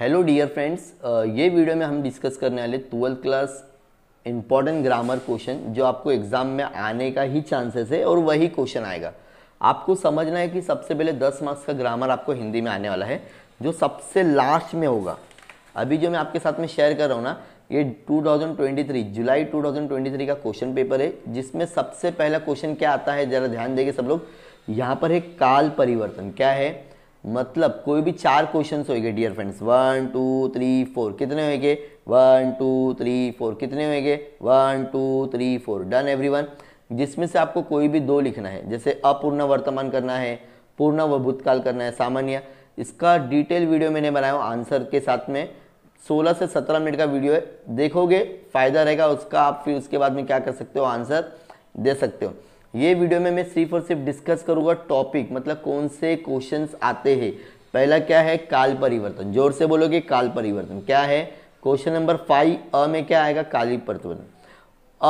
hello dear friends ये video में हम डिस्कस करने वाले twelfth class important grammar question जो आपको एग्जाम में आने का ही चांसेस है और वही क्वेश्चन आएगा आपको समझना है कि सबसे पहले 10 मार्क्स का ग्रामर आपको हिंदी में आने वाला है जो सबसे लास्ट में होगा अभी जो मैं आपके साथ में शेयर कर रहा हूँ ना ये 2023 जुलाई 2023 का क्वेश्चन पेपर है जिसमें सबसे पहला क्वेश्चन क्या आता है जरा ध्यान देंगे सब लोग यहाँ पर है काल परिवर्तन क्या है मतलब कोई भी चार क्वेश्चन होएंगे dear friends one two three four कितने गए वन टू थ्री फोर कितने होएंगे one two three four done one जिसमें से आपको कोई भी दो लिखना है जैसे अपूर्ण वर्तमान करना है पूर्ण व भूतकाल करना है सामान्य इसका डिटेल वीडियो मैंने बनाया हूँ आंसर के साथ में 16 से 17 मिनट का वीडियो है देखोगे फायदा रहेगा उसका आप फिर उसके बाद में क्या कर सकते हो आंसर दे सकते हो ये वीडियो में मैं सिर्फ और सिर्फ डिस्कस करूंगा टॉपिक मतलब कौन से क्वेश्चंस आते हैं पहला क्या है काल परिवर्तन जोर से बोलोगे काल परिवर्तन क्या है क्वेश्चन नंबर फाइव अ में क्या आएगा काली परिवर्तन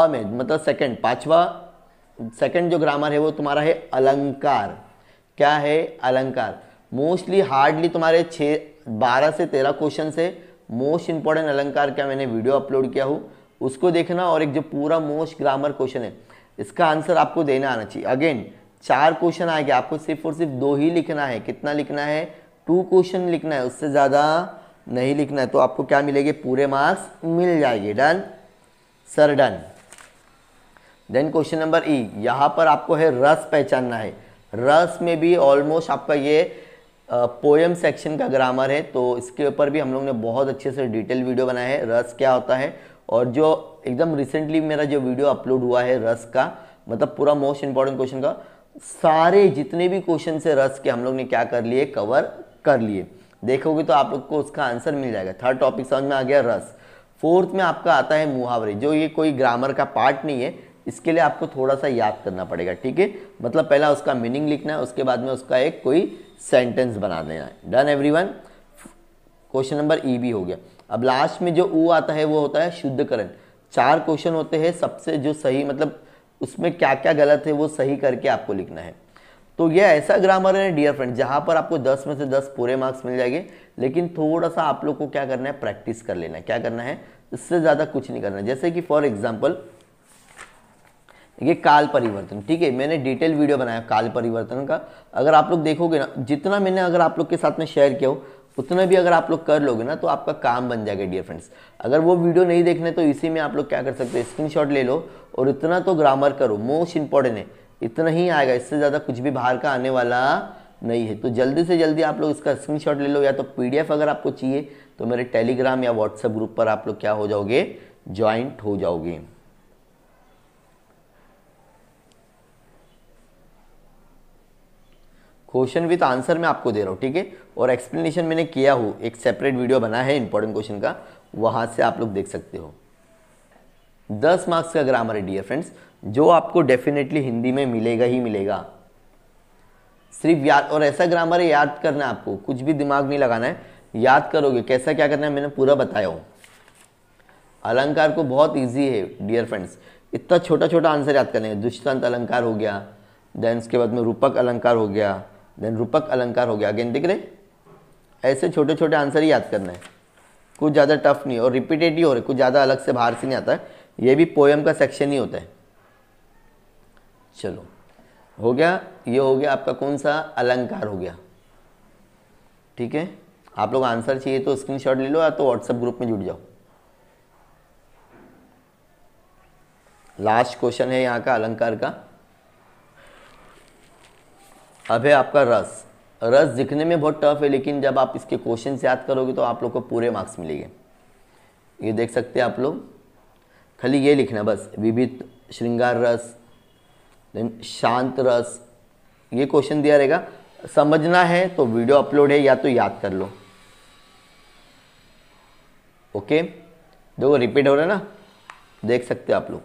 अ में मतलब सेकंड पांचवा सेकंड जो ग्रामर है वो तुम्हारा है अलंकार क्या है अलंकार मोस्टली हार्डली तुम्हारे छः बारह से तेरह क्वेश्चन है मोस्ट इंपॉर्टेंट अलंकार का मैंने वीडियो अपलोड किया हूँ उसको देखना और एक जो पूरा मोस्ट ग्रामर क्वेश्चन है इसका आंसर आपको देना आना चाहिए अगेन चार क्वेश्चन आएंगे आपको सिर्फ और सिर्फ दो ही लिखना है कितना लिखना है टू क्वेश्चन लिखना है उससे ज़्यादा नहीं लिखना है तो आपको क्या मिलेंगे पूरे मार्क्स मिल जाएंगे done sir done then question number E यहाँ पर आपको है रस पहचानना है रस में भी ऑलमोस्ट आपका ये पोएम सेक्शन का ग्रामर है तो इसके ऊपर भी हम लोग ने बहुत अच्छे से डिटेल वीडियो बनाया है रस क्या होता है और जो एकदम रिसेंटली मेरा जो वीडियो अपलोड हुआ है रस का मतलब पूरा मोस्ट इंपॉर्टेंट क्वेश्चन का सारे जितने भी क्वेश्चन से रस के हम लोग ने क्या कर लिए कवर कर लिए देखोगे तो आप लोग को उसका आंसर मिल जाएगा थर्ड टॉपिक समझ में आ गया रस फोर्थ में आपका आता है मुहावरे जो ये कोई ग्रामर का पार्ट नहीं है इसके लिए आपको थोड़ा सा याद करना पड़ेगा ठीक है मतलब पहला उसका मीनिंग लिखना है उसके बाद में उसका एक कोई सेंटेंस बना देना है done one question number E भी हो गया अब लास्ट में जो ऊ आता है वो होता है शुद्धकरण चार क्वेश्चन होते हैं सबसे जो सही मतलब उसमें क्या क्या गलत है वो सही करके आपको लिखना है तो ये ऐसा ग्रामर है डियर फ्रेंड जहाँ पर आपको 10 में से 10 पूरे मार्क्स मिल जाएंगे लेकिन थोड़ा सा आप लोग को क्या करना है प्रैक्टिस कर लेना है क्या करना है इससे ज़्यादा कुछ नहीं करना है जैसे कि फॉर एग्जाम्पल ये काल परिवर्तन ठीक है मैंने डिटेल वीडियो बनाया काल परिवर्तन का अगर आप लोग देखोगे ना जितना मैंने अगर आप लोग के साथ में शेयर किया हो उतना भी अगर आप लोग कर लोगे ना तो आपका काम बन जाएगा डियर फ्रेंड्स अगर वो वीडियो नहीं देखने तो इसी में आप लोग क्या कर सकते हैं स्क्रीनशॉट ले लो और इतना तो ग्रामर करो मोस्ट इंपॉर्टेंट है इतना ही आएगा इससे ज़्यादा कुछ भी बाहर का आने वाला नहीं है तो जल्दी से जल्दी आप लोग इसका स्क्रीनशॉट ले लो या तो पीडीएफ अगर आपको चाहिए तो मेरे टेलीग्राम या व्हाट्सएप ग्रुप पर आप लोग क्या हो जाओगे ज्वाइंट हो जाओगे क्वेश्चन विद आंसर मैं आपको दे रहा हूँ ठीक है और एक्सप्लेनेशन मैंने किया हूँ एक सेपरेट वीडियो बना है इंपॉर्टेंट क्वेश्चन का वहाँ से आप लोग देख सकते हो दस मार्क्स का ग्रामर है डियर फ्रेंड्स जो आपको डेफिनेटली हिंदी में मिलेगा ही मिलेगा सिर्फ याद और ऐसा ग्रामर है याद करना है आपको कुछ भी दिमाग नहीं लगाना है याद करोगे कैसा क्या करना है मैंने पूरा बताया हूँ अलंकार को बहुत ईजी है डियर फ्रेंड्स इतना छोटा छोटा आंसर याद करने दुष्टांत अलंकार हो गया देन उसके बाद में रूपक अलंकार हो गया देन रूपक अलंकार हो गया अगेन दिख रहे ऐसे छोटे छोटे आंसर ही याद करना है कुछ ज़्यादा टफ नहीं और रिपीटेड ही हो रहे कुछ ज़्यादा अलग से बाहर से नहीं आता है ये भी पोएम का सेक्शन ही होता है चलो हो गया ये हो गया आपका कौन सा अलंकार हो गया ठीक है आप लोग आंसर चाहिए तो स्क्रीनशॉट ले लो या तो व्हाट्सएप ग्रुप में जुट जाओ लास्ट क्वेश्चन है यहाँ का अलंकार का अब है आपका रस रस दिखने में बहुत टफ है लेकिन जब आप इसके क्वेश्चन याद करोगे तो आप लोग को पूरे मार्क्स मिलेंगे ये देख सकते हैं आप लोग खाली ये लिखना बस विविध श्रृंगार रस देन शांत रस ये क्वेश्चन दिया रहेगा समझना है तो वीडियो अपलोड है या तो याद कर लो ओके देखो रिपीट हो रहा है ना देख सकते हो आप लोग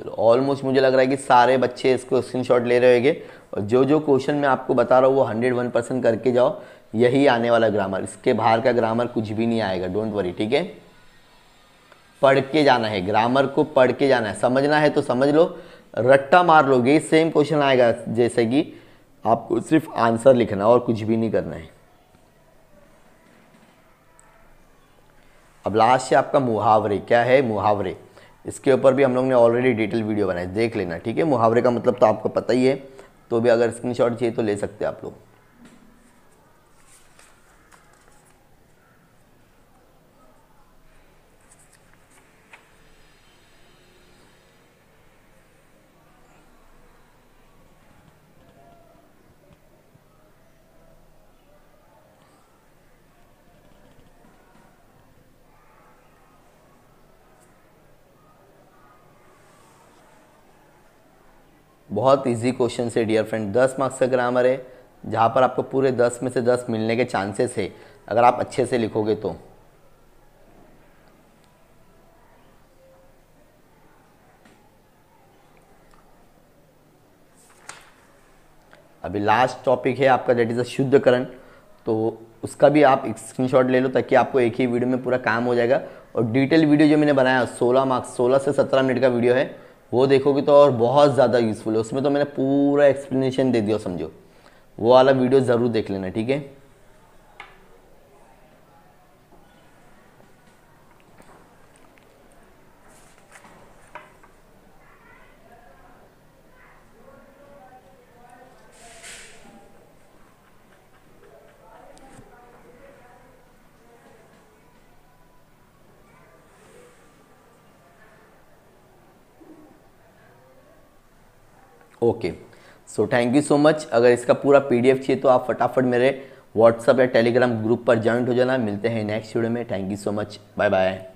चलो ऑलमोस्ट मुझे लग रहा है कि सारे बच्चे इसको स्क्रीन शॉट ले रहे होंगे और जो जो क्वेश्चन मैं आपको बता रहा हूँ वो हंड्रेड वन परसेंट करके जाओ यही आने वाला ग्रामर इसके बाहर का ग्रामर कुछ भी नहीं आएगा डोंट वरी ठीक है पढ़ के जाना है ग्रामर को पढ़ के जाना है समझना है तो समझ लो रट्टा मार लोगे सेम क्वेश्चन आएगा जैसे कि आपको सिर्फ आंसर लिखना और कुछ भी नहीं करना है अब लास्ट है आपका मुहावरे क्या है मुहावरे इसके ऊपर भी हम लोग ने ऑलरेडी डिटेल वीडियो बनाई देख लेना ठीक है मुहावरे का मतलब तो आपको पता ही है तो भी अगर स्क्रीनशॉट चाहिए तो ले सकते हैं आप लोग बहुत इजी क्वेश्चन है डियर फ्रेंड दस मार्क्स का ग्रामर है जहाँ पर आपको पूरे दस में से दस मिलने के चांसेस है अगर आप अच्छे से लिखोगे तो अभी लास्ट टॉपिक है आपका दैट इज़ अ शुद्धकरण तो उसका भी आप एक स्क्रीनशॉट ले लो ताकि आपको एक ही वीडियो में पूरा काम हो जाएगा और डिटेल वीडियो जो मैंने बनाया 16 मार्क्स 16 से 17 मिनट का वीडियो है वो देखोगे तो और बहुत ज़्यादा यूज़फुल है उसमें तो मैंने पूरा एक्सप्लेनेशन दे दिया समझो वो वाला वीडियो ज़रूर देख लेना ठीक है okay so thank you so much अगर इसका पूरा पीडीएफ चाहिए तो आप फटाफट मेरे व्हाट्सअप या टेलीग्राम ग्रुप पर ज्वाइंट हो जाना मिलते हैं नेक्स्ट वीडियो में thank you so much bye bye